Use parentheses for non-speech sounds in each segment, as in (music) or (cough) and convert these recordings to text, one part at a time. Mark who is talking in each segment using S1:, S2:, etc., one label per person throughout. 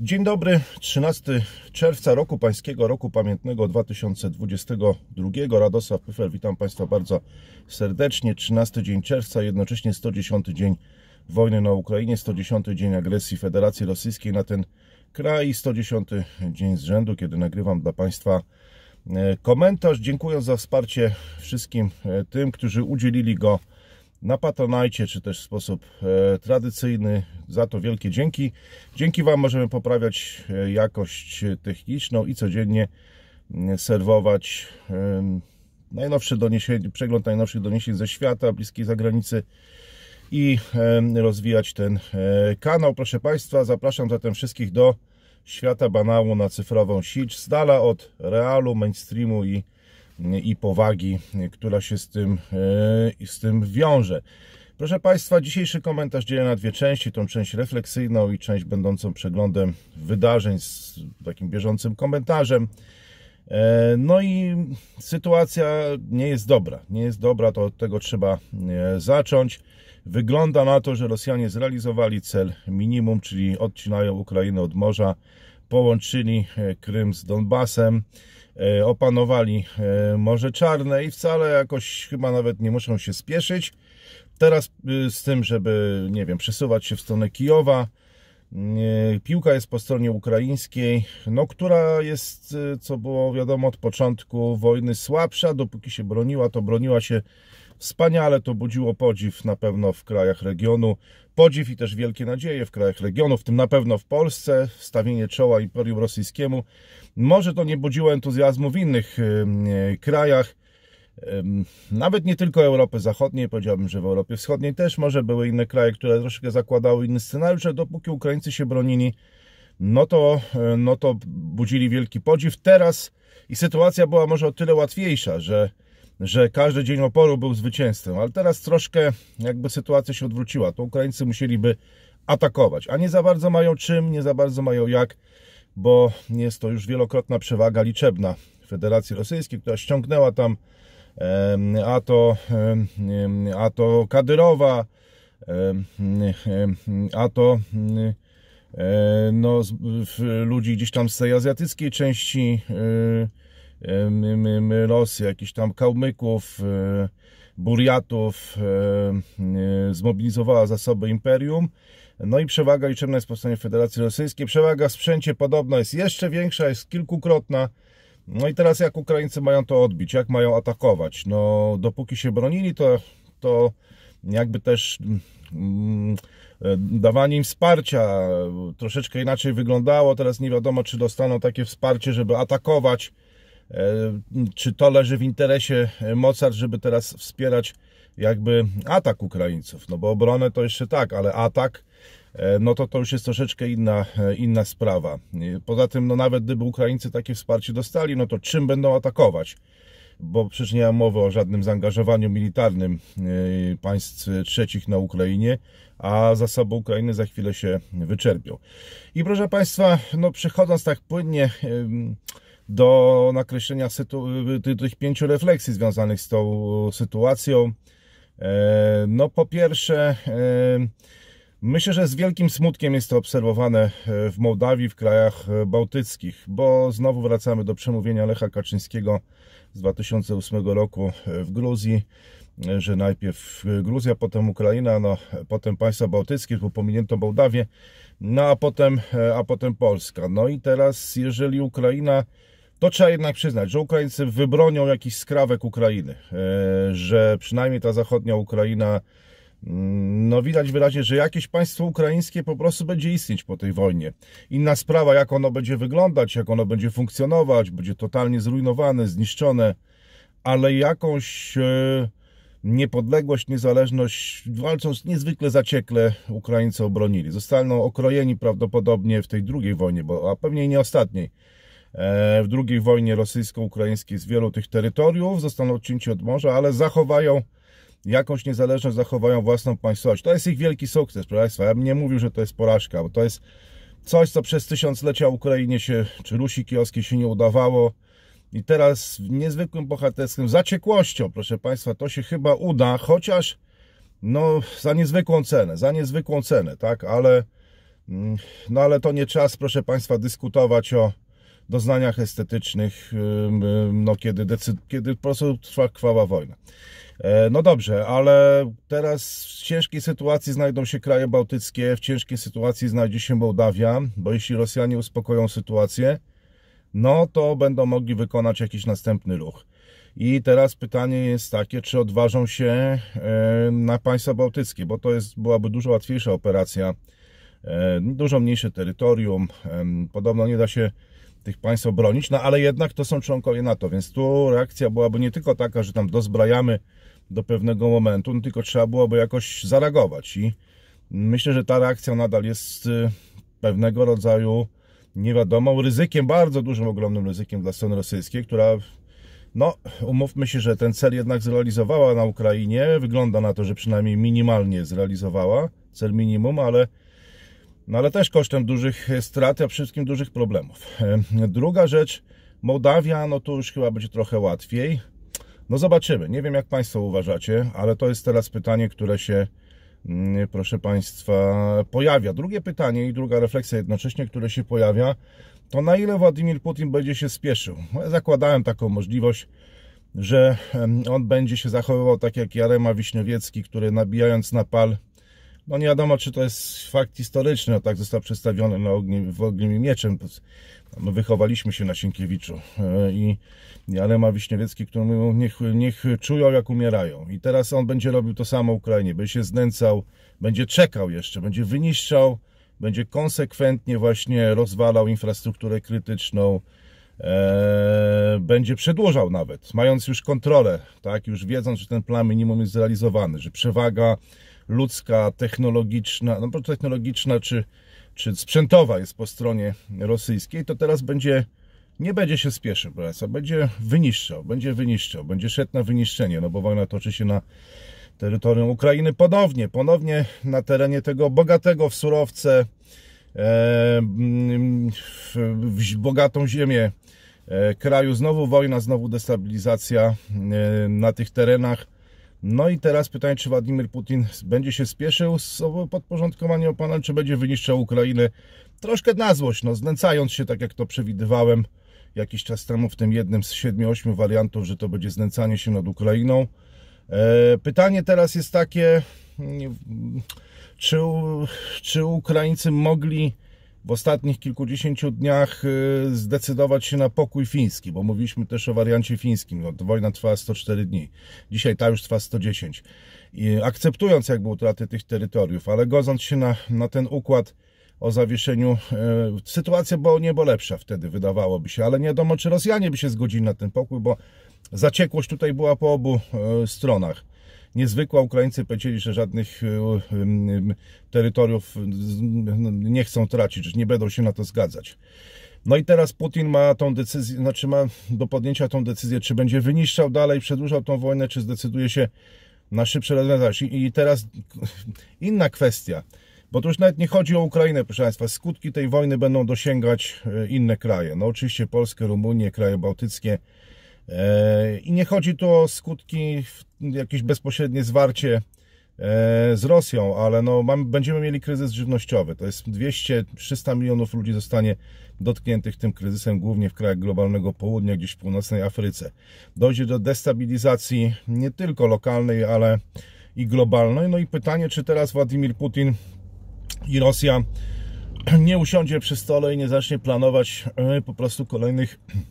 S1: Dzień dobry, 13 czerwca roku pańskiego, roku pamiętnego 2022. Radosław Pyfel, witam Państwa bardzo serdecznie. 13 dzień czerwca, jednocześnie 110 dzień wojny na Ukrainie, 110 dzień agresji Federacji Rosyjskiej na ten kraj i 110 dzień z rzędu, kiedy nagrywam dla Państwa e, komentarz. Dziękuję za wsparcie wszystkim e, tym, którzy udzielili go na Patronajcie, czy też w sposób e, tradycyjny. Za to wielkie dzięki. Dzięki Wam możemy poprawiać e, jakość techniczną no i codziennie mm, serwować najnowsze doniesienia, przegląd najnowszych doniesień ze świata, bliskiej zagranicy i rozwijać ten e, kanał. Proszę Państwa, zapraszam zatem wszystkich do świata banału na cyfrową sieć, z dala od realu, mainstreamu i i powagi, która się z tym, e, z tym wiąże. Proszę Państwa, dzisiejszy komentarz dzielę na dwie części, tą część refleksyjną i część będącą przeglądem wydarzeń z takim bieżącym komentarzem. E, no i sytuacja nie jest dobra. Nie jest dobra, to od tego trzeba e, zacząć. Wygląda na to, że Rosjanie zrealizowali cel minimum, czyli odcinają Ukrainę od morza, połączyli Krym z Donbasem. E, opanowali e, Morze Czarne i wcale jakoś chyba nawet nie muszą się spieszyć. Teraz y, z tym, żeby, nie wiem, przesuwać się w stronę Kijowa, y, Piłka jest po stronie ukraińskiej, no, która jest, y, co było wiadomo od początku wojny, słabsza. Dopóki się broniła, to broniła się Wspaniale to budziło podziw na pewno w krajach regionu, podziw i też wielkie nadzieje w krajach regionu, w tym na pewno w Polsce, stawienie czoła Imperium Rosyjskiemu. Może to nie budziło entuzjazmu w innych krajach, nawet nie tylko Europy Zachodniej, powiedziałbym, że w Europie Wschodniej też może były inne kraje, które troszkę zakładały inny scenariusz, ale dopóki Ukraińcy się bronili, no to, e, no to budzili wielki podziw. Teraz i sytuacja była może o tyle łatwiejsza, że że każdy dzień oporu był zwycięstwem, ale teraz troszkę jakby sytuacja się odwróciła. To Ukraińcy musieliby atakować, a nie za bardzo mają czym, nie za bardzo mają jak, bo jest to już wielokrotna przewaga liczebna Federacji Rosyjskiej, która ściągnęła tam a to, a to Kadyrowa, a to e, no, ludzi gdzieś tam z tej azjatyckiej części y, Rosji, jakichś tam Kałmyków, e, Buriatów, e, e, zmobilizowała zasoby imperium. No i przewaga liczebna jest po stronie Federacji Rosyjskiej. Przewaga w sprzęcie podobno jest jeszcze większa, jest kilkukrotna. No i teraz jak Ukraińcy mają to odbić? Jak mają atakować? No dopóki się bronili, to, to jakby też mm, dawanie im wsparcia troszeczkę inaczej wyglądało. Teraz nie wiadomo, czy dostaną takie wsparcie, żeby atakować E, czy to leży w interesie e, mocarstw, żeby teraz wspierać jakby atak Ukraińców? No bo obronę to jeszcze tak, ale atak e, no to to już jest troszeczkę inna, inna sprawa. Poza tym, no nawet gdyby Ukraińcy takie wsparcie dostali, no to czym będą atakować? Bo przecież nie ma mowy o żadnym zaangażowaniu militarnym państw trzecich na Ukrainie, a zasoby Ukrainy za chwilę się wyczerpią. I proszę Państwa, no przechodząc tak płynnie do nakreślenia y, y, tych pięciu refleksji związanych z tą y, sytuacją. E, no, po pierwsze, e, myślę, że z wielkim smutkiem jest to obserwowane e, w Mołdawii, w krajach bałtyckich, bo znowu wracamy do przemówienia Lecha Kaczyńskiego z 2008 roku w Gruzji że najpierw Gruzja, potem Ukraina, no, potem państwa bałtyckie, bo pominięto Mołdawię, no a potem, a potem Polska. No i teraz, jeżeli Ukraina to trzeba jednak przyznać, że Ukraińcy wybronią jakiś skrawek Ukrainy, e, że przynajmniej ta zachodnia Ukraina, mm, no widać wyraźnie, że jakieś państwo ukraińskie po prostu będzie istnieć po tej wojnie. Inna sprawa, jak ono będzie wyglądać, jak ono będzie funkcjonować, będzie totalnie zrujnowane, zniszczone, ale jakąś e, niepodległość, niezależność, walcząc niezwykle zaciekle, Ukraińcy obronili. Zostaną okrojeni prawdopodobnie w tej drugiej wojnie, bo, a pewnie nie ostatniej E, w II wojnie rosyjsko-ukraińskiej z wielu tych terytoriów, zostaną odcięci od morza, ale zachowają jakąś niezależność, zachowają własną państwowość. To jest ich wielki sukces, proszę Państwa. Ja bym nie mówił, że to jest porażka, bo to jest coś, co przez tysiąclecia Ukrainie się, czy Rusi kijowskiej się nie udawało. I teraz niezwykłym bohaterskim zaciekłością, proszę Państwa, to się chyba uda, chociaż no, za niezwykłą cenę, za niezwykłą cenę, tak, ale mm, no ale to nie czas, proszę Państwa, dyskutować o doznaniach estetycznych, no, kiedy, decy kiedy po prostu trwa krwawa wojna. E, no dobrze, ale teraz w ciężkiej sytuacji znajdą się kraje bałtyckie, w ciężkiej sytuacji znajdzie się Mołdawia, bo jeśli Rosjanie uspokoją sytuację, no to będą mogli wykonać jakiś następny ruch. I teraz pytanie jest takie, czy odważą się e, na państwa bałtyckie, bo to jest, byłaby dużo łatwiejsza operacja, e, dużo mniejsze terytorium, podobno nie da się tych państw obronić, no ale jednak to są członkowie NATO, więc tu reakcja byłaby nie tylko taka, że tam dozbrajamy do pewnego momentu, no tylko trzeba byłoby jakoś zareagować i myślę, że ta reakcja nadal jest y, pewnego rodzaju niewiadomą ryzykiem, bardzo dużym, ogromnym ryzykiem dla strony rosyjskiej, która no, umówmy się, że ten cel jednak zrealizowała na Ukrainie. Wygląda na to, że przynajmniej minimalnie zrealizowała cel minimum, ale no ale też kosztem dużych strat, a wszystkim dużych problemów. E, druga rzecz, Mołdawia, no to już chyba będzie trochę łatwiej. No zobaczymy. Nie wiem, jak Państwo uważacie, ale to jest teraz pytanie, które się, mm, proszę Państwa, pojawia. Drugie pytanie i druga refleksja jednocześnie, które się pojawia, to na ile Władimir Putin będzie się spieszył? No, ja zakładałem taką możliwość, że on będzie się zachowywał tak jak Jarema Wiśniowiecki, który nabijając na pal no nie wiadomo, czy to jest fakt historyczny, a tak został przedstawiony na ogniem, w ogniem i mieczem. my no, wychowaliśmy się na Sienkiewiczu e, i Jarema Wiśniewiecki, który mówił, niech, niech czują jak umierają. I teraz on będzie robił to samo Ukrainie, będzie się znęcał, będzie czekał jeszcze, będzie wyniszczał, będzie konsekwentnie właśnie rozwalał infrastrukturę krytyczną, e, będzie przedłużał nawet, mając już kontrolę, tak, już wiedząc, że ten plan minimum jest zrealizowany, że przewaga ludzka, technologiczna, no technologiczna czy, czy sprzętowa jest po stronie rosyjskiej, to teraz będzie nie będzie się spieszył, Bresa, będzie wyniszczał, będzie wyniszczał, będzie szedł na wyniszczenie, no bo wojna toczy się na terytorium Ukrainy ponownie, ponownie na terenie tego bogatego w surowce, e, w bogatą ziemię e, kraju. Znowu wojna, znowu destabilizacja e, na tych terenach. No i teraz pytanie, czy Władimir Putin będzie się spieszył z podporządkowaniem opanem, czy będzie wyniszczał Ukrainę troszkę na złość, no, znęcając się, tak jak to przewidywałem jakiś czas temu w tym jednym z 7-8 wariantów, że to będzie znęcanie się nad Ukrainą. E, pytanie teraz jest takie, mm, czy, czy Ukraińcy mogli w ostatnich kilkudziesięciu dniach y, zdecydować się na pokój fiński, bo mówiliśmy też o wariancie fińskim. No, wojna trwała 104 dni, dzisiaj ta już trwa 110. I akceptując jakby utratę tych terytoriów, ale godząc się na, na ten układ o zawieszeniu, y, sytuacja była niebo lepsza wtedy, wydawałoby się, ale nie wiadomo, czy Rosjanie by się zgodzili na ten pokój, bo zaciekłość tutaj była po obu y, stronach niezwykła. Ukraińcy powiedzieli, że żadnych e, terytoriów no, nie chcą tracić, nie będą się na to zgadzać. No i teraz Putin ma tą decyzję, znaczy ma do podjęcia tą decyzję, czy będzie wyniszczał dalej, przedłużał tą wojnę, czy zdecyduje się na szybsze rozwiązanie. I teraz inna kwestia, bo tu już nawet nie chodzi o Ukrainę, proszę Państwa. Skutki tej wojny będą dosięgać e, inne kraje. No oczywiście Polskę, Rumunię, kraje bałtyckie, E, I nie chodzi tu o skutki, jakieś bezpośrednie zwarcie e, z Rosją, ale no, będziemy mieli kryzys żywnościowy. To jest 200-300 milionów ludzi zostanie dotkniętych tym kryzysem, głównie w krajach globalnego południa, gdzieś w północnej Afryce. Dojdzie do destabilizacji nie tylko lokalnej, ale i globalnej. No i pytanie, czy teraz Władimir Putin i Rosja (clears throat) nie usiądzie przy stole i nie zacznie planować e, po prostu kolejnych (clears throat)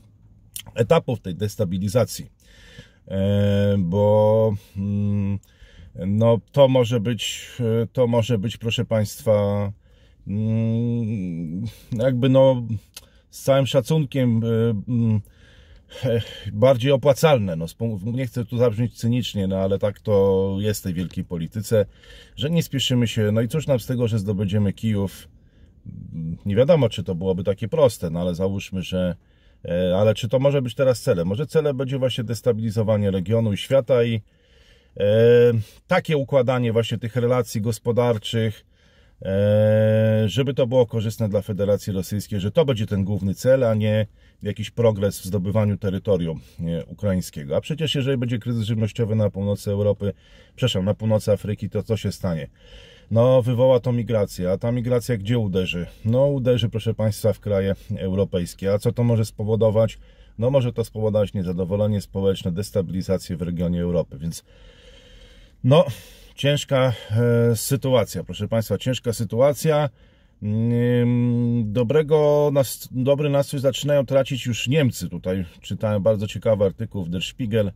S1: etapów tej destabilizacji, e, bo mm, no, to może być, e, to może być, proszę Państwa, mm, jakby no, z całym szacunkiem e, mm, bardziej opłacalne. No, nie chcę tu zabrzmieć cynicznie, no, ale tak to jest w tej wielkiej polityce, że nie spieszymy się. No i cóż nam z tego, że zdobędziemy Kijów? Nie wiadomo, czy to byłoby takie proste, no ale załóżmy, że E, ale czy to może być teraz celem? Może celem będzie właśnie destabilizowanie regionu i świata i e, takie układanie właśnie tych relacji gospodarczych, e, żeby to było korzystne dla Federacji Rosyjskiej, że to będzie ten główny cel, a nie jakiś progres w zdobywaniu terytorium ukraińskiego. A przecież jeżeli będzie kryzys żywnościowy na północy Europy, przepraszam, na północy Afryki, to co się stanie? no wywoła to migrację. A ta migracja gdzie uderzy? No uderzy, proszę Państwa, w kraje europejskie. A co to może spowodować? No może to spowodować niezadowolenie społeczne, destabilizację w regionie Europy, więc no ciężka e, sytuacja, proszę Państwa, ciężka sytuacja. Mm, dobrego, nas, dobry nastrój zaczynają tracić już Niemcy. Tutaj czytałem bardzo ciekawy artykuł w Der Spiegel,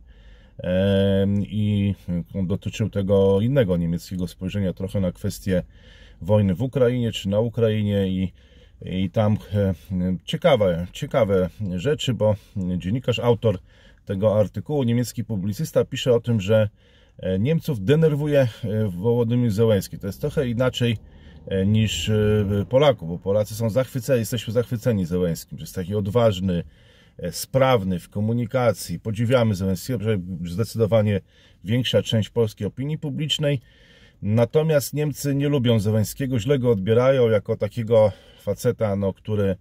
S1: i mm, dotyczył tego innego niemieckiego spojrzenia trochę na kwestię wojny w Ukrainie czy na Ukrainie i, i tam e, ciekawe, ciekawe rzeczy, bo dziennikarz, autor tego artykułu, niemiecki publicysta pisze o tym, że e, Niemców denerwuje e, Wołodymyr Zełenski. To jest trochę inaczej niż Polaków, bo Polacy są zachwyceni, jesteśmy zachwyceni Zełenskim, że jest taki odważny, E, sprawny w komunikacji. Podziwiamy Zełenskiego, że zdecydowanie większa część polskiej opinii publicznej. Natomiast Niemcy nie lubią Zełenskiego, źle go odbierają jako takiego faceta, no, który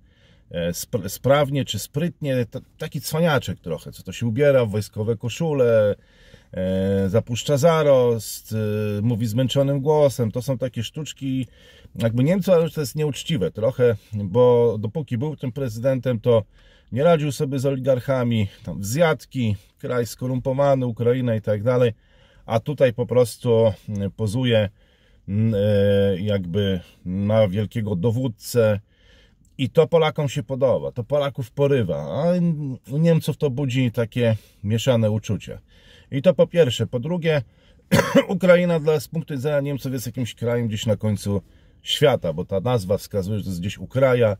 S1: e, sprawnie czy sprytnie, taki cwaniaczek trochę, co to się ubiera w wojskowe koszule, e, zapuszcza zarost, mówi zmęczonym głosem. To są takie sztuczki, jakby Niemcy, ale to jest nieuczciwe trochę, bo dopóki był tym prezydentem, to nie radził sobie z oligarchami, tam zjadki, kraj skorumpowany, Ukraina i tak dalej, a tutaj po prostu mm, pozuje mm, e, jakby na wielkiego dowódcę i to Polakom się podoba, to Polaków porywa, a u Niemców to budzi takie mieszane uczucie. I to po pierwsze. Po drugie, (clears throat) Ukraina dla, z punktu widzenia Niemców jest jakimś krajem gdzieś na końcu świata, bo ta nazwa wskazuje, że to jest gdzieś Ukraja,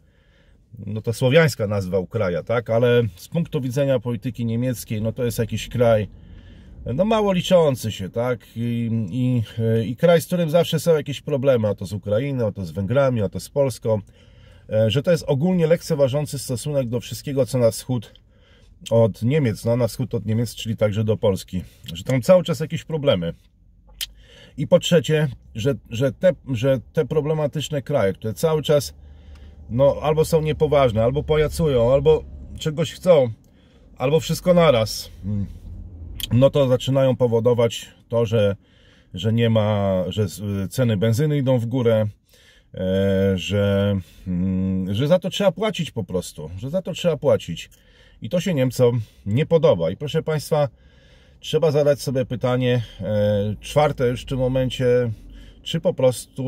S1: no to słowiańska nazwa Ukraja, tak? Ale z punktu widzenia polityki niemieckiej, no to jest jakiś kraj, no mało liczący się, tak? I, i, I, kraj, z którym zawsze są jakieś problemy, a to z Ukrainą, a to z Węgrami, a to z Polską, e, że to jest ogólnie lekceważący stosunek do wszystkiego, co na wschód od Niemiec, no na wschód od Niemiec, czyli także do Polski, że tam cały czas jakieś problemy. I po trzecie, że, że, te, że te problematyczne kraje, które cały czas no albo są niepoważne, albo pojacują, albo czegoś chcą, albo wszystko naraz, mm. no to zaczynają powodować to, że, że nie ma, że ceny benzyny idą w górę, e, że, mm, że za to trzeba płacić po prostu, że za to trzeba płacić. I to się Niemcom nie podoba. I proszę Państwa, trzeba zadać sobie pytanie e, czwarte już w tym momencie, czy po prostu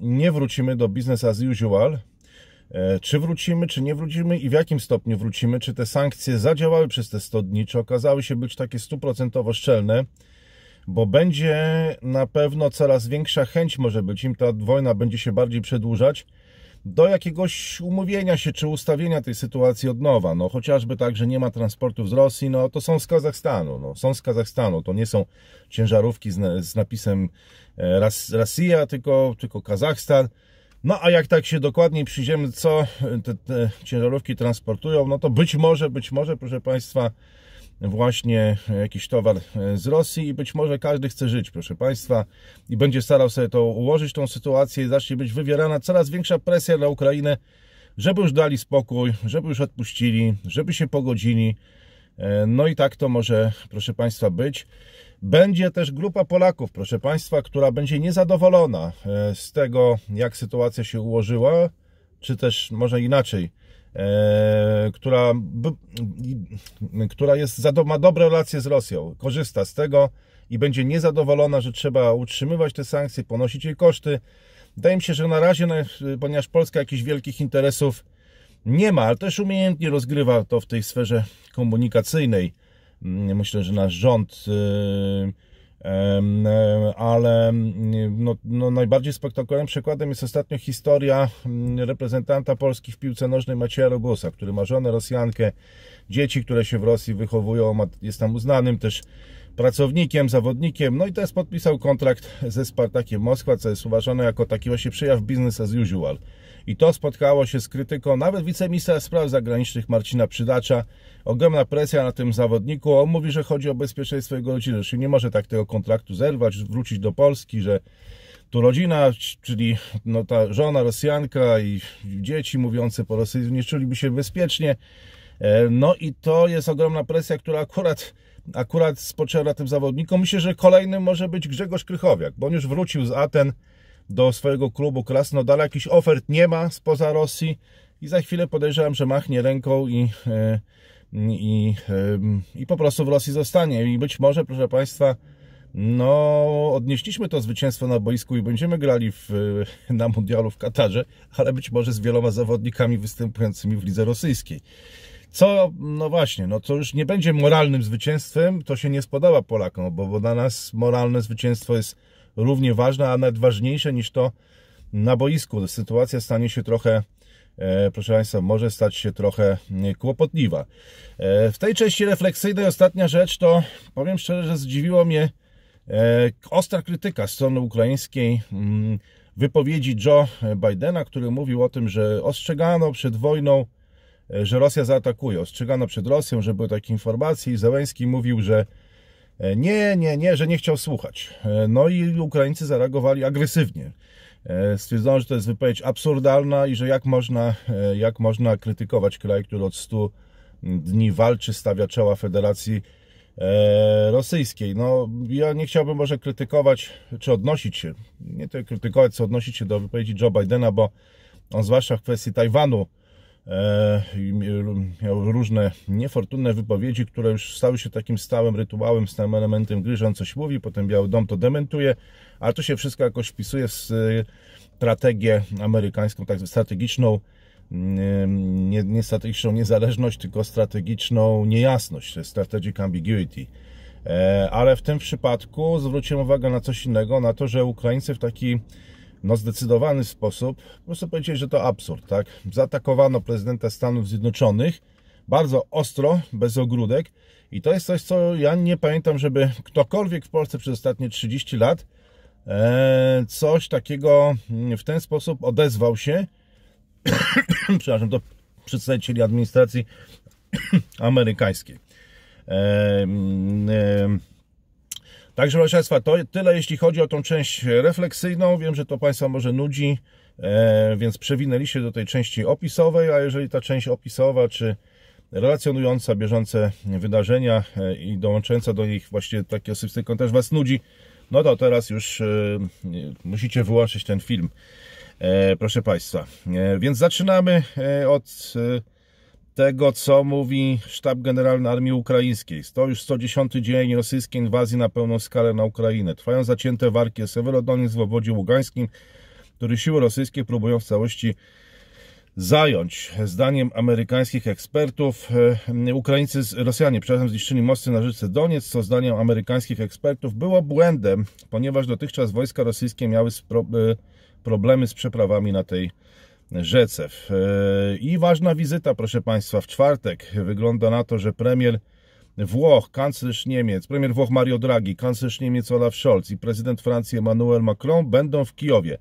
S1: nie wrócimy do business as usual, E, czy wrócimy, czy nie wrócimy i w jakim stopniu wrócimy, czy te sankcje zadziałały przez te 100 dni, czy okazały się być takie stuprocentowo szczelne, bo będzie na pewno coraz większa chęć może być, im ta wojna będzie się bardziej przedłużać, do jakiegoś umówienia się czy ustawienia tej sytuacji od nowa. No, chociażby tak, że nie ma transportów z Rosji, no to są z Kazachstanu. No, są z Kazachstanu, to nie są ciężarówki z, z napisem e, Ras, Rosja, tylko, tylko Kazachstan. No a jak tak się dokładniej przyjdziemy, co te, te ciężarówki transportują, no to być może, być może, proszę Państwa, właśnie jakiś towar e, z Rosji i być może każdy chce żyć, proszę Państwa, i będzie starał sobie to ułożyć, tą sytuację i zacznie być wywierana coraz większa presja na Ukrainę, żeby już dali spokój, żeby już odpuścili, żeby się pogodzili. E, no i tak to może, proszę Państwa, być. Będzie też grupa Polaków, proszę Państwa, która będzie niezadowolona e, z tego, jak sytuacja się ułożyła, czy też może inaczej, e, która, która jest, ma dobre relacje z Rosją, korzysta z tego i będzie niezadowolona, że trzeba utrzymywać te sankcje, ponosić jej koszty. Wydaje mi się, że na razie, ponieważ Polska jakichś wielkich interesów nie ma, ale też umiejętnie rozgrywa to w tej sferze komunikacyjnej myślę, że nasz rząd y, ale no, no, najbardziej spektakularnym przykładem jest ostatnio historia mm, reprezentanta Polski w piłce nożnej Macieja Rogosa, który ma żonę Rosjankę, dzieci, które się w Rosji wychowują, jest tam uznanym też pracownikiem, zawodnikiem, no i teraz podpisał kontrakt ze Spartakiem Moskwa, co jest uważane jako taki właśnie przejaw business as usual i to spotkało się z krytyką nawet wiceministra spraw zagranicznych Marcina Przydacza. Ogromna presja na tym zawodniku. On mówi, że chodzi o bezpieczeństwo jego rodziny, że nie może tak tego kontraktu zerwać, wrócić do Polski, że tu rodzina, czyli no ta żona Rosjanka i dzieci mówiące po rosyjsku nie czuliby się bezpiecznie. E, no i to jest ogromna presja, która akurat akurat spoczęła na tym zawodniku. Myślę, że kolejnym może być Grzegorz Krychowiak, bo on już wrócił z Aten do swojego klubu Krasnodar. Jakichś ofert nie ma spoza Rosji i za chwilę podejrzewam, że machnie ręką i, e, i, e, i po prostu w Rosji zostanie. I być może, proszę Państwa, no, odnieśliśmy to zwycięstwo na boisku i będziemy grali w, e, na mundialu w Katarze, ale być może z wieloma zawodnikami występującymi w lidze rosyjskiej. Co, no właśnie, no to już nie będzie moralnym zwycięstwem, to się nie spodoba Polakom, bo, bo dla nas moralne zwycięstwo jest równie ważna, a nawet ważniejsze niż to na boisku. Sytuacja stanie się trochę, e, proszę Państwa, może stać się trochę e, kłopotliwa. E, w tej części refleksyjnej ostatnia rzecz to, powiem szczerze, że zdziwiło mnie ostra krytyka strony ukraińskiej mm, wypowiedzi Joe Bidena, który mówił o tym, że ostrzegano przed wojną, że Rosja zaatakuje. Ostrzegano przed Rosją, że były takie informacje i Zeleński mówił, że E, nie, nie, nie, że nie chciał słuchać. E, no i Ukraińcy zareagowali agresywnie. E, stwierdzono, że to jest wypowiedź absurdalna i że jak można, jak można krytykować kraj, który od 100 mm, dni walczy, stawia czoła Federacji Rosyjskiej. No, ja nie chciałbym może krytykować, czy odnosić się, nie tyle krytykować, co odnosić się do wypowiedzi Joe Bidena, bo on zwłaszcza w kwestii Tajwanu E, miał różne niefortunne wypowiedzi, które już stały się takim stałym rytuałem, stałym elementem gry, że on coś mówi, potem Biały Dom to dementuje, ale to się wszystko jakoś wpisuje w strategię amerykańską, tak strategiczną, mm, nie, nie strategiczną niezależność, tylko strategiczną niejasność, strategic ambiguity. E, ale w tym przypadku zwróciłem uwagę na coś innego, na to, że Ukraińcy w taki no zdecydowany sposób, muszę powiedzieć, że to absurd, tak? Zaatakowano prezydenta Stanów Zjednoczonych bardzo ostro, bez ogródek i to jest coś, co ja nie pamiętam, żeby ktokolwiek w Polsce przez ostatnie 30 lat e, coś takiego mm, w ten sposób odezwał się (coughs) przepraszam, do przedstawicieli administracji (coughs) amerykańskiej. E, mm, e, Także proszę Państwa, to tyle jeśli chodzi o tą część refleksyjną. Wiem, że to Państwa może nudzi, e, więc przewinęliście do tej części opisowej, a jeżeli ta część opisowa czy relacjonująca bieżące wydarzenia e, i dołączająca do nich właśnie taki osobisty też Was nudzi, no to teraz już e, musicie wyłączyć ten film. Proszę Państwa, więc zaczynamy od tego, co mówi Sztab Generalny Armii Ukraińskiej. To już 110 dzień rosyjskiej inwazji na pełną skalę na Ukrainę. Trwają zacięte walki o Sewerodoniec w obwodzie ługańskim, który siły rosyjskie próbują w całości zająć. Zdaniem amerykańskich ekspertów, e, Ukraińcy, Rosjanie, przepraszam, zniszczyli mosty na rzece Doniec, co zdaniem amerykańskich ekspertów było błędem, ponieważ dotychczas wojska rosyjskie miały e, problemy z przeprawami na tej rzece Rzecew. E, I ważna wizyta, proszę Państwa, w czwartek. Wygląda na to, że premier Włoch, kanclerz Niemiec, premier Włoch Mario Draghi, kanclerz Niemiec Olaf Scholz i prezydent Francji Emmanuel Macron będą w Kijowie.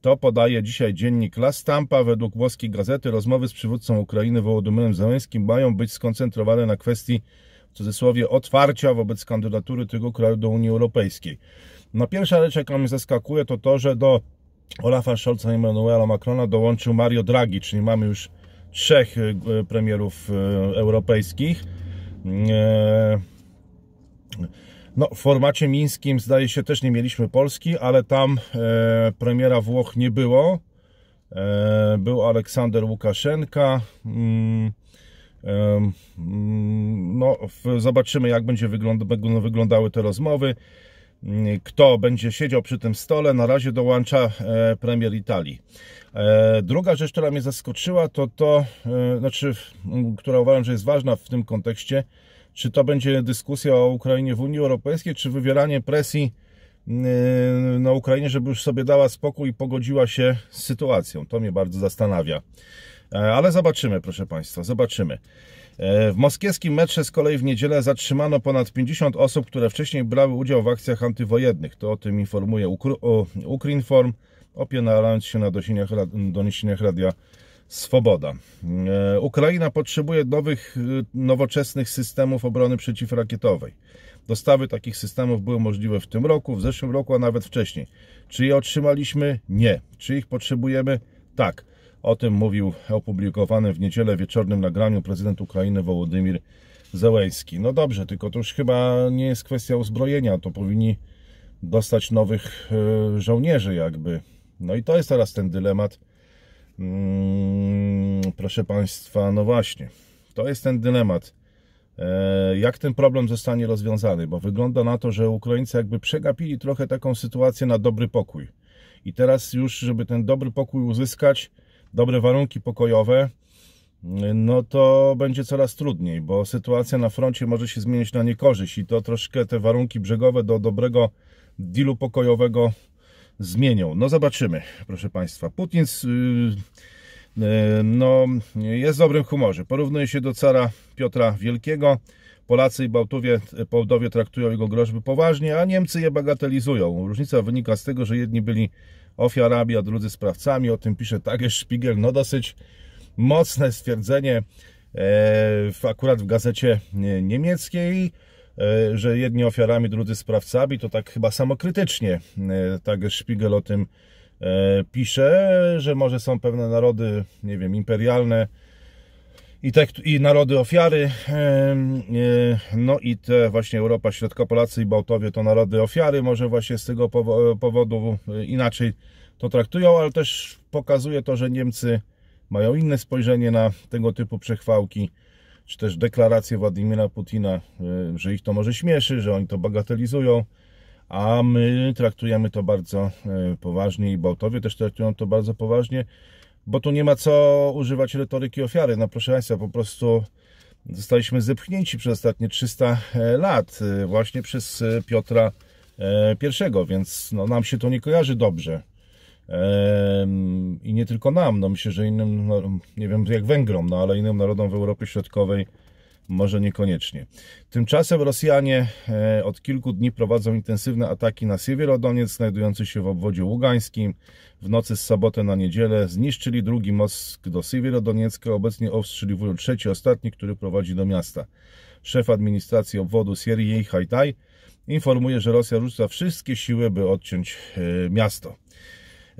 S1: To podaje dzisiaj dziennik La Stampa. Według włoskiej gazety rozmowy z przywódcą Ukrainy Wołodymyrem Załęskim mają być skoncentrowane na kwestii w cudzysłowie otwarcia wobec kandydatury tego kraju do Unii Europejskiej. No pierwsza rzecz, jaka mnie zaskakuje, to to, że do Olafa Scholza i Emmanuela Macrona dołączył Mario Draghi, czyli mamy już trzech e, premierów e, europejskich. E, no, w formacie mińskim zdaje się też nie mieliśmy Polski, ale tam premiera Włoch nie było. Był Aleksander Łukaszenka. Mm, mm, no, zobaczymy, jak będzie wyglądały te rozmowy kto będzie siedział przy tym stole. Na razie dołącza e, premier Italii. E, druga rzecz, która mnie zaskoczyła, to to, e, znaczy, która uważam, że jest ważna w tym kontekście, czy to będzie dyskusja o Ukrainie w Unii Europejskiej, czy wywieranie presji na Ukrainie, żeby już sobie dała spokój i pogodziła się z sytuacją. To mnie bardzo zastanawia. E, ale zobaczymy, proszę Państwa, zobaczymy. E, w moskiewskim metrze z kolei w niedzielę zatrzymano ponad 50 osób, które wcześniej brały udział w akcjach antywojennych. To o tym informuje Ukr Ukrinform, opierając się na doniesieniach, doniesieniach Radia Swoboda. E, Ukraina potrzebuje nowych, nowoczesnych systemów obrony przeciwrakietowej. Dostawy takich systemów były możliwe w tym roku, w zeszłym roku, a nawet wcześniej. Czy je otrzymaliśmy? Nie. Czy ich potrzebujemy? Tak. O tym mówił opublikowany w niedzielę wieczornym nagraniu prezydent Ukrainy Wołodymir Zełejski. No dobrze, tylko to już chyba nie jest kwestia uzbrojenia, to powinni dostać nowych e, żołnierzy jakby. No i to jest teraz ten dylemat. Mm, proszę Państwa, no właśnie, to jest ten dylemat. E, jak ten problem zostanie rozwiązany? Bo wygląda na to, że Ukraińcy jakby przegapili trochę taką sytuację na dobry pokój. I teraz już, żeby ten dobry pokój uzyskać, dobre warunki pokojowe, no to będzie coraz trudniej, bo sytuacja na froncie może się zmienić na niekorzyść i to troszkę te warunki brzegowe do dobrego dealu pokojowego zmienią. No zobaczymy, proszę Państwa. Putin yy, yy, no, jest w dobrym humorze. Porównuje się do cara Piotra Wielkiego. Polacy i Bałtowie, Połdowie traktują jego groźby poważnie, a Niemcy je bagatelizują. Różnica wynika z tego, że jedni byli ofiarami, a drudzy sprawcami. O tym pisze także Spiegel. No dosyć mocne stwierdzenie e, akurat w gazecie e, niemieckiej, e, że jedni ofiarami, drudzy sprawcami, to tak chyba samokrytycznie Także Spiegel o tym pisze, że może są pewne narody, nie wiem, imperialne, i, te, i narody ofiary, e, no i te właśnie Europa Środkopolacy i Bałtowie to narody ofiary, może właśnie z tego e, powodu e, inaczej to traktują, ale też pokazuje to, że Niemcy mają inne spojrzenie na tego typu przechwałki, czy też deklaracje Władimira Putina, że ich to może śmieszy, że oni to bagatelizują, a my traktujemy to bardzo poważnie i Bałtowie też traktują to bardzo poważnie bo tu nie ma co używać retoryki ofiary. No proszę Państwa, po prostu zostaliśmy zepchnięci przez ostatnie 300 e, lat e, właśnie przez e, Piotra I, więc no, nam się to nie kojarzy dobrze. I nie tylko nam, no myślę, że innym, no, nie wiem jak Węgrom, no ale innym narodom w Europie Środkowej może niekoniecznie. Tymczasem Rosjanie e, od kilku dni prowadzą intensywne ataki na Siewierodoniec, znajdujący się w obwodzie ługańskim. W nocy z soboty na niedzielę zniszczyli drugi most do Siewierodoniecka, obecnie ostrzeliwują trzeci, ostatni, który prowadzi do miasta. Szef administracji obwodu Siergiej Hajtaj informuje, że Rosja rzuca wszystkie siły, by odciąć e, miasto.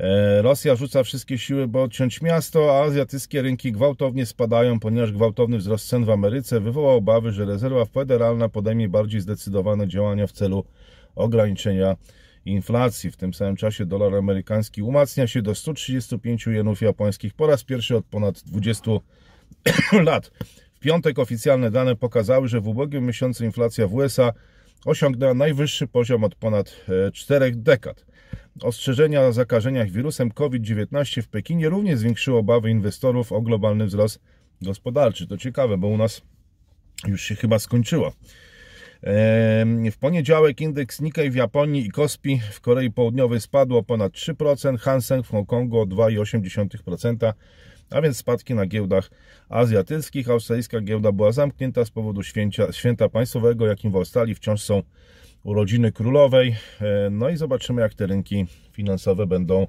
S1: E, Rosja rzuca wszystkie siły, by odciąć miasto, a azjatyckie rynki gwałtownie spadają, ponieważ gwałtowny wzrost cen w Ameryce wywołał obawy, że rezerwa federalna podejmie bardziej zdecydowane działania w celu ograniczenia inflacji. W tym samym czasie dolar amerykański umacnia się do 135 jenów japońskich po raz pierwszy od ponad 20 (coughs) lat. W piątek oficjalne dane pokazały, że w ubiegłym miesiącu inflacja w USA osiągnęła najwyższy poziom od ponad 4 e, dekad. Ostrzeżenia o zakażeniach wirusem COVID-19 w Pekinie również zwiększyły obawy inwestorów o globalny wzrost gospodarczy. To ciekawe, bo u nas już się chyba skończyło. W poniedziałek indeks Nikkei w Japonii i Kospi w Korei Południowej spadł o ponad 3%, Hanseng w Hongkongu o 2,8%, a więc spadki na giełdach azjatyckich. Australijska giełda była zamknięta z powodu święcia, święta państwowego, jakim w Australii wciąż są urodziny królowej. E, no i zobaczymy, jak te rynki finansowe będą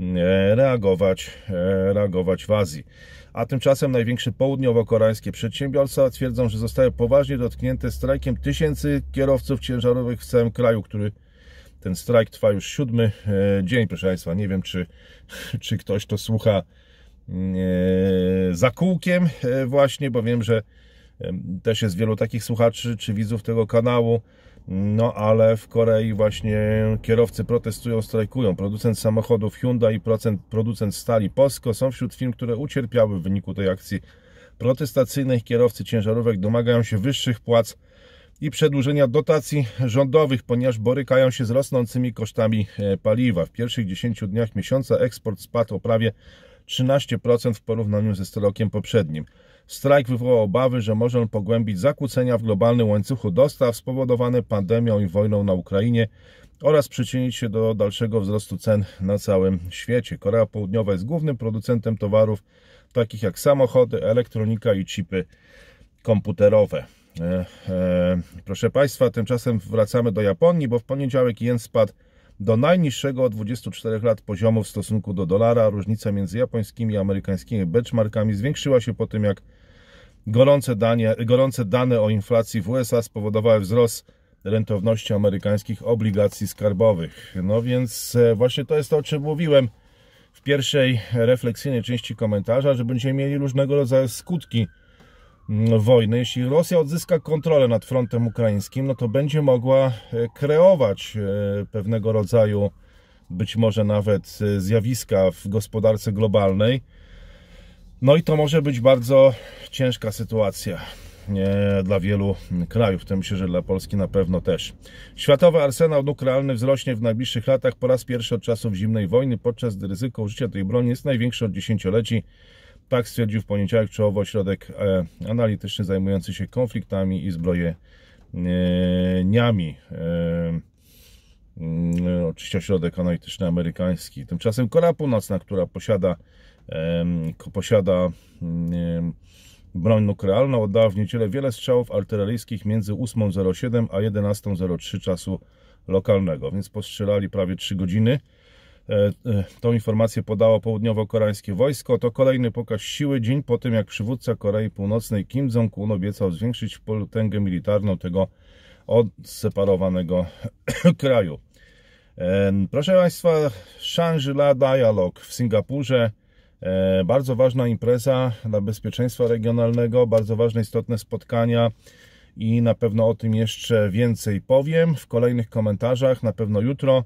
S1: e, reagować, e, reagować w Azji. A tymczasem największe południowo-koreańskie przedsiębiorstwa twierdzą, że zostały poważnie dotknięte strajkiem tysięcy kierowców ciężarowych w całym kraju, który ten strajk trwa już siódmy dzień, proszę Państwa. Nie wiem, czy, (laughs) czy ktoś to słucha za kółkiem właśnie, bo wiem, że też jest wielu takich słuchaczy czy widzów tego kanału. No ale w Korei właśnie kierowcy protestują, strajkują. Producent samochodów Hyundai i producent stali POSCO są wśród firm, które ucierpiały w wyniku tej akcji protestacyjnej. Kierowcy ciężarówek domagają się wyższych płac i przedłużenia dotacji rządowych, ponieważ borykają się z rosnącymi kosztami e, paliwa. W pierwszych 10 dniach miesiąca eksport spadł o prawie 13% w porównaniu ze rokiem poprzednim. Strajk wywołał obawy, że może on pogłębić zakłócenia w globalnym łańcuchu dostaw spowodowane pandemią i wojną na Ukrainie oraz przyczynić się do dalszego wzrostu cen na całym świecie. Korea Południowa jest głównym producentem towarów takich jak samochody, elektronika i chipy komputerowe. E, e, proszę Państwa, tymczasem wracamy do Japonii, bo w poniedziałek jen spadł do najniższego od 24 lat poziomu w stosunku do dolara. Różnica między japońskimi i amerykańskimi benchmarkami zwiększyła się po tym, jak gorące, danie, gorące dane o inflacji w USA spowodowały wzrost rentowności amerykańskich obligacji skarbowych. No więc e, właśnie to jest to, o czym mówiłem w pierwszej refleksyjnej części komentarza, że będziemy mieli różnego rodzaju skutki no, wojny, jeśli Rosja odzyska kontrolę nad frontem ukraińskim, no to będzie mogła e, kreować e, pewnego rodzaju, być może nawet e, zjawiska w gospodarce globalnej. No i to może być bardzo ciężka sytuacja dla wielu krajów, w tym myślę, że dla Polski na pewno też. Światowy arsenał nuklearny wzrośnie w najbliższych latach po raz pierwszy od czasów zimnej wojny, podczas gdy ryzyko użycia tej broni jest największe od dziesięcioleci. Tak stwierdził w poniedziałek czołowy ośrodek e, analityczny zajmujący się konfliktami i zbrojeniami. E, mm, oczywiście ośrodek analityczny amerykański. Tymczasem Korea Północna, która posiada, e, posiada mm, broń nuklearną, oddała w niedzielę wiele strzałów artyleryjskich między 8.07 a 11.03 czasu lokalnego, więc postrzelali prawie 3 godziny E, e, tą informację podało południowo-koreańskie wojsko. To kolejny pokaz siły dzień po tym, jak przywódca Korei Północnej Kim Jong-un obiecał zwiększyć potęgę militarną tego odseparowanego (clears throat) kraju. E, proszę Państwa, Shangri-La Dialog w Singapurze. Bardzo ważna impreza dla bezpieczeństwa regionalnego, bardzo ważne, istotne spotkania i na pewno o tym jeszcze więcej powiem w kolejnych komentarzach, na pewno jutro.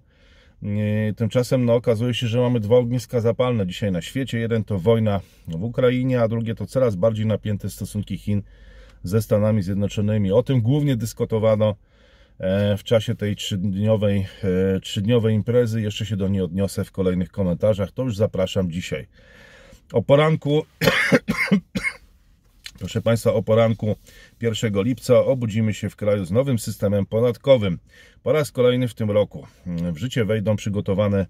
S1: E, tymczasem no, okazuje się, że mamy dwa ogniska zapalne dzisiaj na świecie. Jeden to wojna w Ukrainie, a drugie to coraz bardziej napięte stosunki Chin ze Stanami Zjednoczonymi. O tym głównie dyskutowano e, w czasie tej trzydniowej, e, trzydniowej imprezy. Jeszcze się do niej odniosę w kolejnych komentarzach. To już zapraszam dzisiaj. O poranku (coughs) Proszę Państwa, o poranku 1 lipca obudzimy się w kraju z nowym systemem podatkowym. Po raz kolejny w tym roku w życie wejdą przygotowane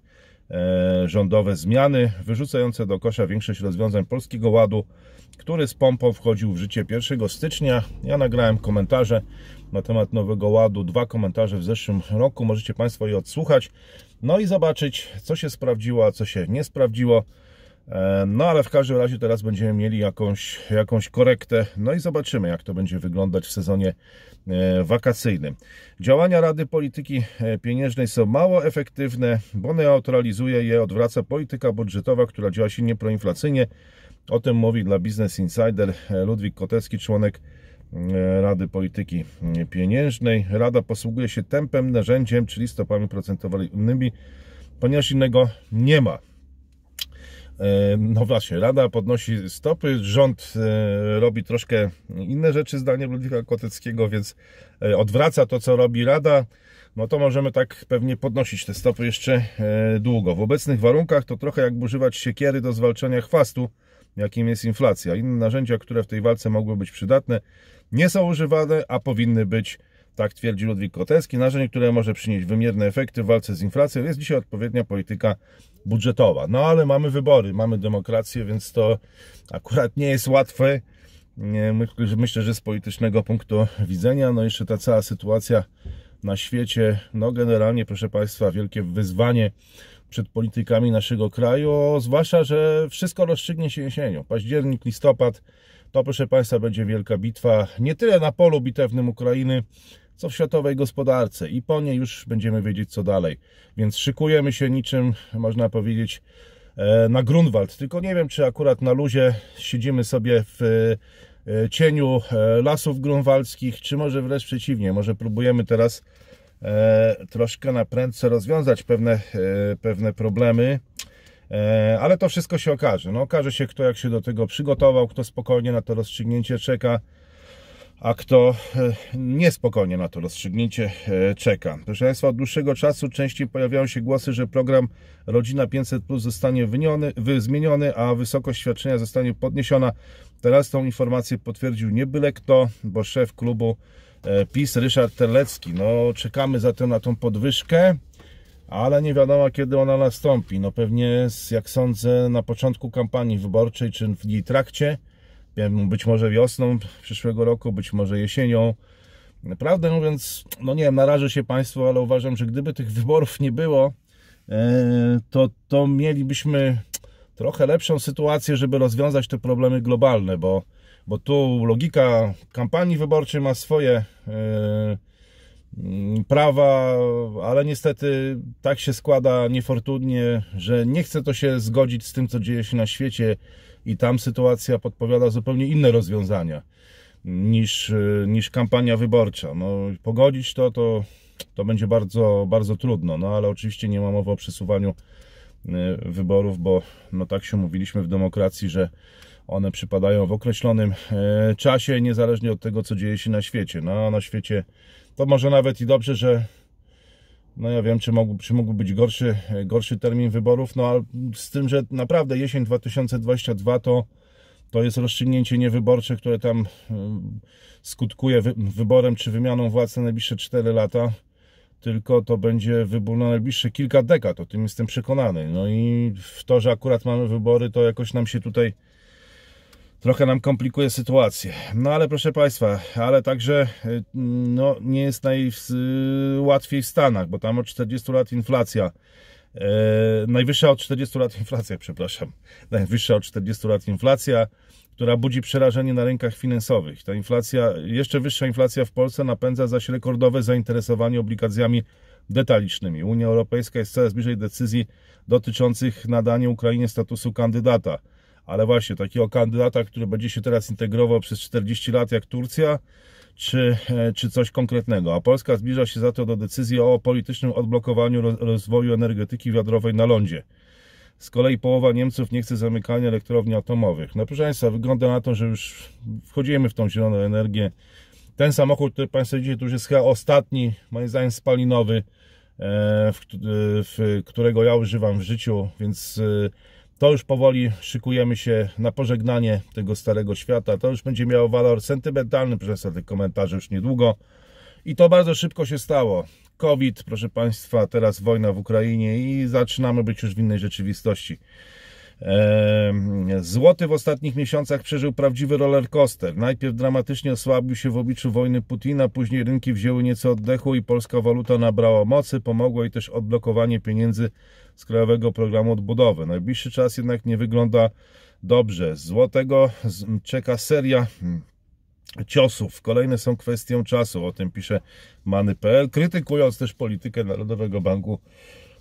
S1: e, rządowe zmiany wyrzucające do kosza większość rozwiązań Polskiego Ładu, który z pompą wchodził w życie 1 stycznia. Ja nagrałem komentarze na temat Nowego Ładu, dwa komentarze w zeszłym roku. Możecie Państwo je odsłuchać, no i zobaczyć, co się sprawdziło, a co się nie sprawdziło. E, no ale w każdym razie teraz będziemy mieli jakąś, jakąś korektę, no i zobaczymy jak to będzie wyglądać w sezonie e, wakacyjnym. Działania Rady Polityki e, Pieniężnej są mało efektywne, bo neutralizuje je, odwraca polityka budżetowa, która działa silnie proinflacyjnie. O tym mówi dla Business Insider Ludwik Kotecki, członek Rady Polityki Pieniężnej. Rada posługuje się tempem, narzędziem, czyli stopami procentowymi, ponieważ innego nie ma. No właśnie, Rada podnosi stopy, rząd e, robi troszkę inne rzeczy, zdaniem Ludwika Koteckiego, więc e, odwraca to, co robi Rada. No to możemy tak pewnie podnosić te stopy jeszcze e, długo. W obecnych warunkach to trochę jak używać siekiery do zwalczania chwastu, jakim jest inflacja. Inne narzędzia, które w tej walce mogły być przydatne, nie są używane, a powinny być. Tak twierdzi Ludwik Kotecki. Narzędzie, które może przynieść wymierne efekty w walce z inflacją, jest dzisiaj odpowiednia polityka budżetowa. No ale mamy wybory, mamy demokrację, więc to akurat nie jest łatwe. Myślę, że z politycznego punktu widzenia, no jeszcze ta cała sytuacja na świecie, no generalnie, proszę Państwa, wielkie wyzwanie przed politykami naszego kraju, zwłaszcza, że wszystko rozstrzygnie się jesienią. Październik, listopad, to proszę Państwa będzie wielka bitwa, nie tyle na polu bitewnym Ukrainy, co w światowej gospodarce i po niej już będziemy wiedzieć co dalej. Więc szykujemy się niczym, można powiedzieć, e, na Grunwald. Tylko nie wiem, czy akurat na luzie siedzimy sobie w e, cieniu e, lasów grunwaldzkich, czy może wręcz przeciwnie. Może próbujemy teraz troszkę na prędce rozwiązać pewne, pewne problemy, ale to wszystko się okaże. No, okaże się, kto jak się do tego przygotował, kto spokojnie na to rozstrzygnięcie czeka a kto e, niespokojnie na to rozstrzygnięcie e, czeka. Proszę Państwa, od dłuższego czasu częściej pojawiają się głosy, że program Rodzina 500 Plus zostanie wyniony, zmieniony, a wysokość świadczenia zostanie podniesiona. Teraz tą informację potwierdził nie byle kto, bo szef klubu e, PiS Ryszard Terlecki. No, czekamy zatem na tą podwyżkę, ale nie wiadomo kiedy ona nastąpi. No pewnie, jak sądzę, na początku kampanii wyborczej czy w jej trakcie być może wiosną przyszłego roku, być może jesienią. Prawdę mówiąc, no nie wiem, narażę się Państwu, ale uważam, że gdyby tych wyborów nie było, e, to, to mielibyśmy trochę lepszą sytuację, żeby rozwiązać te problemy globalne, bo, bo tu logika kampanii wyborczej ma swoje e, mm, prawa, ale niestety tak się składa niefortunnie, że nie chce to się zgodzić z tym, co dzieje się na świecie i tam sytuacja podpowiada zupełnie inne rozwiązania niż, e, niż kampania wyborcza. No, pogodzić to, to, to będzie bardzo, bardzo trudno, no ale oczywiście nie ma mowy o przesuwaniu e, wyborów, bo no tak się mówiliśmy w demokracji, że one przypadają w określonym e, czasie, niezależnie od tego, co dzieje się na świecie. No, a na świecie to może nawet i dobrze, że no ja wiem, czy mógł, czy mógł być gorszy, gorszy termin wyborów, no ale z tym, że naprawdę jesień 2022 to, to jest rozstrzygnięcie niewyborcze, które tam y, skutkuje wyborem czy wymianą władz na najbliższe 4 lata, tylko to będzie wybór na najbliższe kilka dekad, o tym jestem przekonany. No i w to, że akurat mamy wybory, to jakoś nam się tutaj trochę nam komplikuje sytuację. No ale proszę Państwa, ale także y, no, nie jest najłatwiej y, w Stanach, bo tam od 40 lat inflacja. E, najwyższa od 40 lat inflacja, przepraszam. Najwyższa od 40 lat inflacja, która budzi przerażenie na rynkach finansowych. Ta inflacja, jeszcze wyższa inflacja w Polsce napędza zaś rekordowe zainteresowanie obligacjami detalicznymi. Unia Europejska jest coraz bliżej decyzji dotyczących nadania Ukrainie statusu kandydata ale właśnie takiego kandydata, który będzie się teraz integrował przez 40 lat jak Turcja, czy, e, czy coś konkretnego. A Polska zbliża się za to do decyzji o politycznym odblokowaniu rozwoju energetyki wiatrowej na lądzie. Z kolei połowa Niemców nie chce zamykania elektrowni atomowych. No proszę Państwa, wygląda na to, że już wchodzimy w tą zieloną energię. Ten samochód, który Państwo widzicie, to już jest chyba ostatni, moim zdaniem, spalinowy, e, w, e, w, którego ja używam w życiu, więc to już powoli szykujemy się na pożegnanie tego starego świata. To już będzie miało walor sentymentalny przez te komentarze już niedługo. I to bardzo szybko się stało. COVID, proszę Państwa, teraz wojna w Ukrainie i zaczynamy być już w innej rzeczywistości. Złoty w ostatnich miesiącach przeżył prawdziwy rollercoaster. Najpierw dramatycznie osłabił się w obliczu wojny Putina, później rynki wzięły nieco oddechu i polska waluta nabrała mocy. Pomogło jej też odblokowanie pieniędzy z Krajowego Programu Odbudowy. Najbliższy czas jednak nie wygląda dobrze. Złotego czeka seria hmm, ciosów. Kolejne są kwestią czasu, o tym pisze Many.pl, krytykując też politykę Narodowego Banku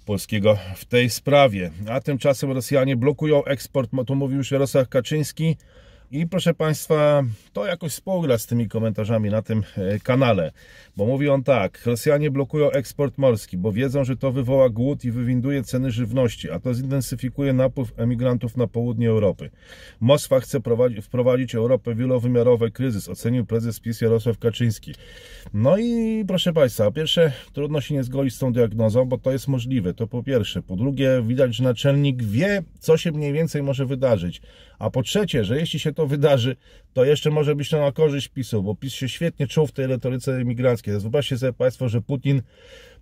S1: polskiego w tej sprawie. A tymczasem Rosjanie blokują eksport, to mówił już Jarosław Kaczyński, i proszę Państwa, to jakoś współgra z tymi komentarzami na tym e, kanale, bo mówi on tak, Rosjanie blokują eksport morski, bo wiedzą, że to wywoła głód i wywinduje ceny żywności, a to zintensyfikuje napływ emigrantów na południe Europy. Moskwa chce wprowadzić Europę wielowymiarowy kryzys, ocenił prezes PiS Jarosław Kaczyński. No i proszę Państwa, po pierwsze, trudno się nie zgodzić z tą diagnozą, bo to jest możliwe, to po pierwsze. Po drugie, widać, że naczelnik wie, co się mniej więcej może wydarzyć. A po trzecie, że jeśli się to wydarzy, to jeszcze może być to na korzyść PiSu, bo PiS się świetnie czuł w tej retoryce migranckiej. Zobaczcie sobie Państwo, że Putin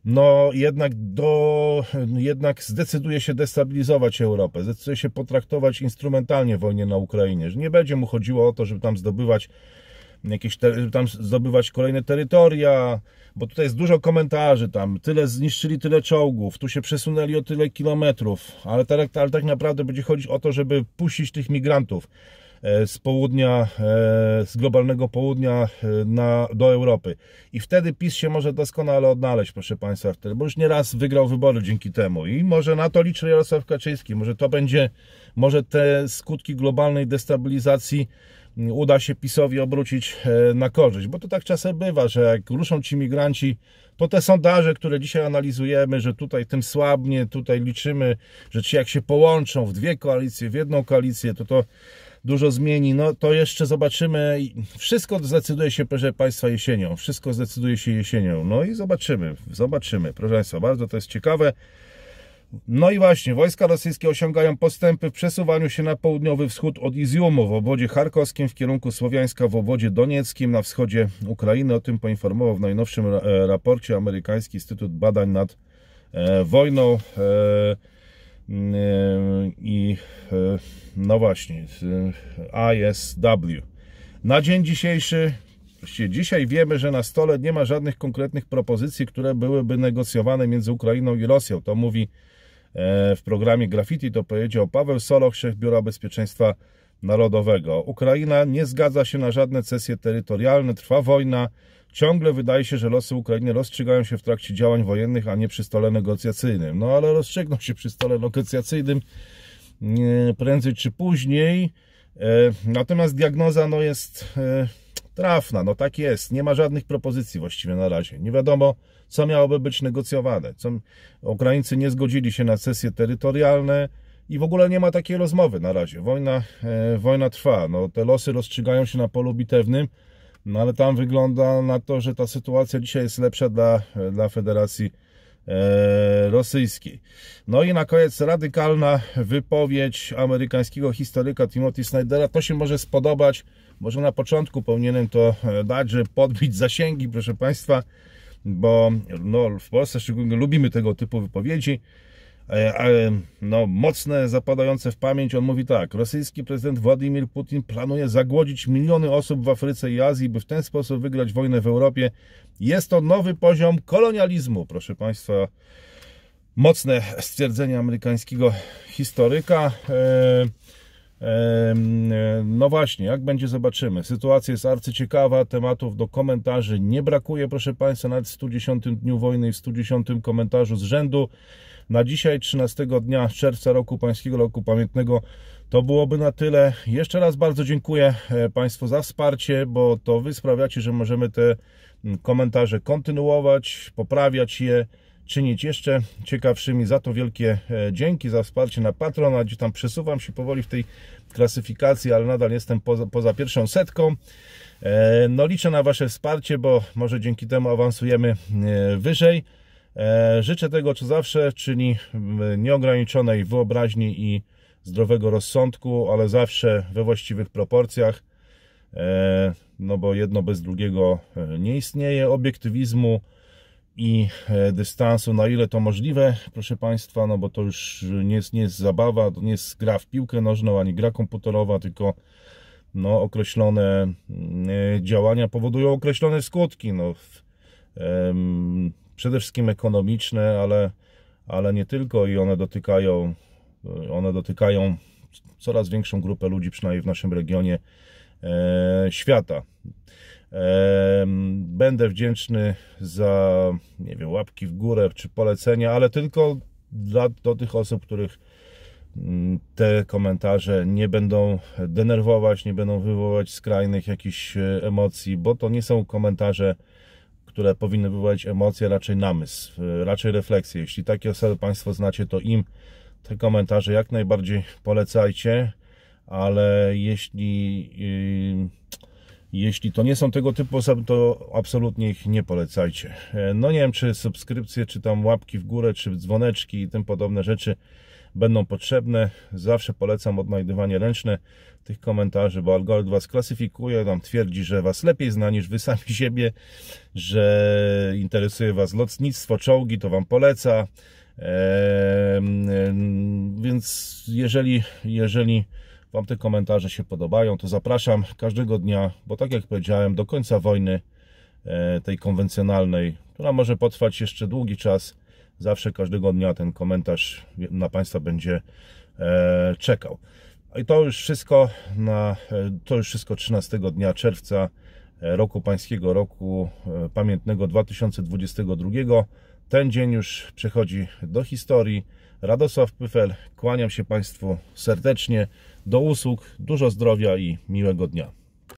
S1: no jednak, do, jednak zdecyduje się destabilizować Europę, zdecyduje się potraktować instrumentalnie wojnę na Ukrainie, że nie będzie mu chodziło o to, żeby tam zdobywać jakieś tam zdobywać kolejne terytoria, bo tutaj jest dużo komentarzy tam, tyle zniszczyli tyle czołgów, tu się przesunęli o tyle kilometrów, ale tak, ale tak, tak naprawdę będzie chodzić o to, żeby puścić tych migrantów e, z południa, e, z globalnego południa e, na, do Europy. I wtedy PiS się może doskonale odnaleźć, proszę Państwa, wtedy, bo już nieraz wygrał wybory dzięki temu. I może na to liczy Jarosław Kaczyński, może to będzie, może te skutki globalnej destabilizacji uda się PiSowi obrócić e, na korzyść. Bo to tak czasem bywa, że jak ruszą ci migranci, to te sondaże, które dzisiaj analizujemy, że tutaj tym słabnie, tutaj liczymy, że ci jak się połączą w dwie koalicje, w jedną koalicję, to to dużo zmieni. No to jeszcze zobaczymy. Wszystko zdecyduje się, proszę Państwa, jesienią. Wszystko zdecyduje się jesienią. No i zobaczymy, zobaczymy. Proszę Państwa, bardzo to jest ciekawe. No i właśnie, wojska rosyjskie osiągają postępy w przesuwaniu się na południowy wschód od Izjumu w obwodzie charkowskim w kierunku Słowiańska w obwodzie donieckim na wschodzie Ukrainy. O tym poinformował w najnowszym e, raporcie amerykański Instytut Badań nad e, wojną. E, mm, I no właśnie, ISW. Na dzień dzisiejszy Dzisiaj wiemy, że na stole nie ma żadnych konkretnych propozycji, które byłyby negocjowane między Ukrainą i Rosją. To mówi E, w programie Graffiti, to powiedział Paweł Soloch, szef Biura Bezpieczeństwa Narodowego. Ukraina nie zgadza się na żadne cesje terytorialne, trwa wojna. Ciągle wydaje się, że losy Ukrainy rozstrzygają się w trakcie działań wojennych, a nie przy stole negocjacyjnym. No ale rozstrzygną się przy stole negocjacyjnym prędzej czy później. E, natomiast diagnoza no, jest e, trafna, no tak jest. Nie ma żadnych propozycji właściwie na razie. Nie wiadomo, co miałoby być negocjowane. Co, Ukraińcy nie zgodzili się na sesje terytorialne i w ogóle nie ma takiej rozmowy na razie. Wojna, e, wojna trwa, no, te losy rozstrzygają się na polu bitewnym, no ale tam wygląda na to, że ta sytuacja dzisiaj jest lepsza dla, dla Federacji e, rosyjskiej. No i na koniec radykalna wypowiedź amerykańskiego historyka Timothy Snydera. To się może spodobać, może na początku powinienem to e, dać, żeby podbić zasięgi, proszę Państwa bo no, w Polsce szczególnie lubimy tego typu wypowiedzi, ale no, mocne, zapadające w pamięć. On mówi tak: Rosyjski prezydent Władimir Putin planuje zagłodzić miliony osób w Afryce i Azji, by w ten sposób wygrać wojnę w Europie. Jest to nowy poziom kolonializmu, proszę Państwa. Mocne stwierdzenie amerykańskiego historyka. Yy... E, no właśnie, jak będzie, zobaczymy. Sytuacja jest arcyciekawa, tematów do komentarzy nie brakuje, proszę Państwa, nawet w 110 dniu wojny i w 110 komentarzu z rzędu. Na dzisiaj, 13 dnia czerwca roku Pańskiego Roku Pamiętnego, to byłoby na tyle. Jeszcze raz bardzo dziękuję e, Państwu za wsparcie, bo to Wy sprawiacie, że możemy te komentarze kontynuować, poprawiać je czynić jeszcze ciekawszymi. Za to wielkie e, dzięki, za wsparcie na Patrona, gdzie tam przesuwam się powoli w tej klasyfikacji, ale nadal jestem poza, poza pierwszą setką. E, no liczę na Wasze wsparcie, bo może dzięki temu awansujemy e, wyżej. Życzę tego, co zawsze, czyli nieograniczonej wyobraźni i zdrowego rozsądku, ale zawsze we właściwych proporcjach, no bo jedno bez drugiego nie istnieje, obiektywizmu, i e, dystansu, na ile to możliwe, proszę Państwa, no bo to już nie jest, nie jest zabawa, to nie jest gra w piłkę nożną, ani gra komputerowa, tylko no, określone mm, e, działania powodują określone skutki, no, przede wszystkim ekonomiczne, ale, ale nie tylko i one dotykają, one dotykają coraz większą grupę ludzi, przynajmniej w naszym regionie e, świata. Będę wdzięczny za, nie wiem, łapki w górę czy polecenia, ale tylko dla, do tych osób, których mm, te komentarze nie będą denerwować, nie będą wywoływać skrajnych jakichś e, emocji, bo to nie są komentarze, które powinny wywołać emocje, raczej namysł, e, raczej refleksję. Jeśli takie osoby Państwo znacie, to im te komentarze jak najbardziej polecajcie, ale jeśli y, jeśli to nie są tego typu osoby, to absolutnie ich nie polecajcie. E, no nie wiem, czy subskrypcje, czy tam łapki w górę, czy dzwoneczki i tym podobne rzeczy będą potrzebne. Zawsze polecam odnajdywanie ręczne tych komentarzy, bo algorytm Was klasyfikuje, tam twierdzi, że Was lepiej zna niż Wy (laughs) sami siebie, że interesuje Was lotnictwo, czołgi, to Wam poleca. Eee, więc jeżeli, jeżeli Wam te komentarze się podobają, to zapraszam każdego dnia, bo tak jak powiedziałem, do końca wojny e, tej konwencjonalnej, która może potrwać jeszcze długi czas, zawsze każdego dnia ten komentarz na Państwa będzie e, czekał. I to już wszystko na, e, to już wszystko 13 dnia czerwca roku pańskiego, roku pamiętnego 2022. Ten dzień już przechodzi do historii. Radosław Pyfel, kłaniam się Państwu serdecznie. Do usług, dużo zdrowia i miłego dnia.